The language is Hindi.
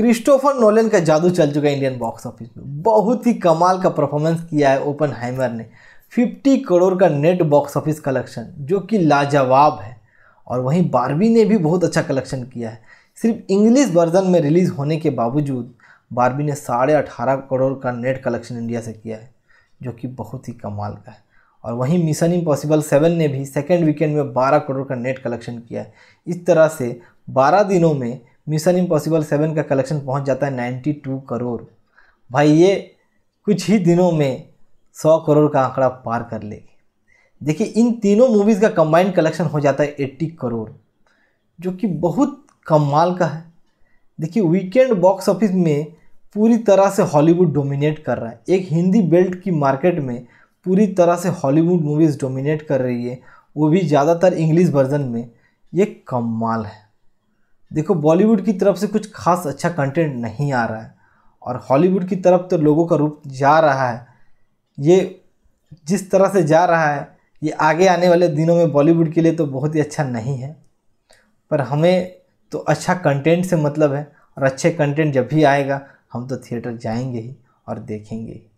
क्रिस्टोफर नोलन का जादू चल चुका है इंडियन बॉक्स ऑफिस में बहुत ही कमाल का परफॉर्मेंस किया है ओपन हैमर ने 50 करोड़ का नेट बॉक्स ऑफिस कलेक्शन जो कि लाजवाब है और वहीं बारबी ने भी बहुत अच्छा कलेक्शन किया है सिर्फ इंग्लिश वर्जन में रिलीज़ होने के बावजूद बारबी ने साढ़े अठारह करोड़ का नेट कलेक्शन इंडिया से किया है जो कि बहुत ही कमाल का है और वहीं मिशन इम्पॉसिबल सेवन ने भी सेकेंड वीकेंड में बारह करोड़ का नेट कलेक्शन किया है इस तरह से बारह दिनों में मिशन इम्पॉसिबल सेवन का कलेक्शन पहुंच जाता है नाइन्टी टू करोड़ भाई ये कुछ ही दिनों में सौ करोड़ का आंकड़ा पार कर लेगी देखिए इन तीनों मूवीज़ का कंबाइंड कलेक्शन हो जाता है एट्टी करोड़ जो कि बहुत कमाल का है देखिए वीकेंड बॉक्स ऑफिस में पूरी तरह से हॉलीवुड डोमिनेट कर रहा है एक हिंदी बेल्ट की मार्केट में पूरी तरह से हॉलीवुड मूवीज़ डोमिनेट कर रही है वो भी ज़्यादातर इंग्लिश वर्जन में ये कमाल है देखो बॉलीवुड की तरफ से कुछ खास अच्छा कंटेंट नहीं आ रहा है और हॉलीवुड की तरफ तो लोगों का रूप जा रहा है ये जिस तरह से जा रहा है ये आगे आने वाले दिनों में बॉलीवुड के लिए तो बहुत ही अच्छा नहीं है पर हमें तो अच्छा कंटेंट से मतलब है और अच्छे कंटेंट जब भी आएगा हम तो थिएटर जाएंगे ही और देखेंगे ही